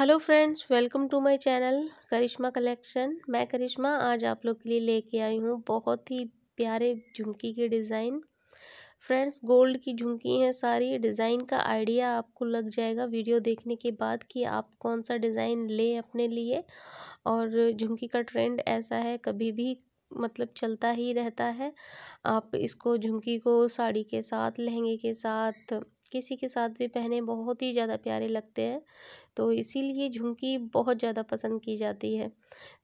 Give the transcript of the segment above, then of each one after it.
hello friends welcome to my channel Karishma collection मैं करिश्मा आज आप लोग के लिए लेके आई हूँ बहुत ही प्यारे झुमकी के डिज़ाइन फ्रेंड्स गोल्ड की झुमकी हैं सारी डिज़ाइन का आइडिया आपको लग जाएगा वीडियो देखने के बाद कि आप कौन सा डिज़ाइन लें अपने लिए और झुमकी का ट्रेंड ऐसा है कभी भी मतलब चलता ही रहता है आप इसको झुमकी को साड़ी के साथ लहंगे के साथ किसी के साथ भी पहने बहुत ही ज़्यादा प्यारे लगते हैं तो इसीलिए झुमकी बहुत ज़्यादा पसंद की जाती है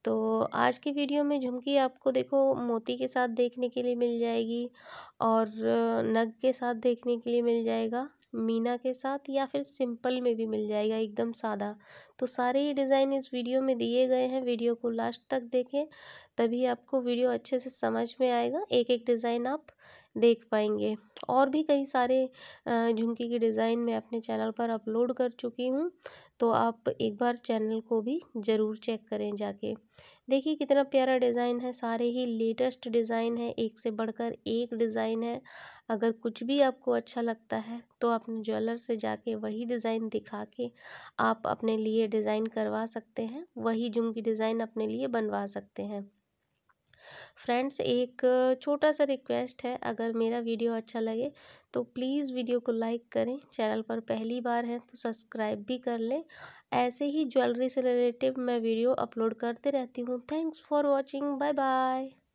तो आज की वीडियो में झुमकी आपको देखो मोती के साथ देखने के लिए मिल जाएगी और नग के साथ देखने के लिए मिल जाएगा मीना के साथ या फिर सिंपल में भी मिल जाएगा एकदम सादा तो सारे ही डिज़ाइन इस वीडियो में दिए गए हैं वीडियो को लास्ट तक देखें तभी आपको वीडियो अच्छे से समझ में आएगा एक एक डिज़ाइन आप देख पाएंगे और भी कई सारे झुमके की डिज़ाइन मैं अपने चैनल पर अपलोड कर चुकी हूँ तो आप एक बार चैनल को भी ज़रूर चेक करें जाके देखिए कितना प्यारा डिज़ाइन है सारे ही लेटेस्ट डिज़ाइन है एक से बढ़कर एक डिज़ाइन है अगर कुछ भी आपको अच्छा लगता है तो अपने ज्वेलर से जाके वही डिज़ाइन दिखा के आप अपने लिए डिज़ाइन करवा सकते हैं वही झुमकी डिज़ाइन अपने लिए बनवा सकते हैं फ्रेंड्स एक छोटा सा रिक्वेस्ट है अगर मेरा वीडियो अच्छा लगे तो प्लीज़ वीडियो को लाइक करें चैनल पर पहली बार हैं तो सब्सक्राइब भी कर लें ऐसे ही ज्वेलरी से रिलेटिव मैं वीडियो अपलोड करते रहती हूँ thanks for watching bye bye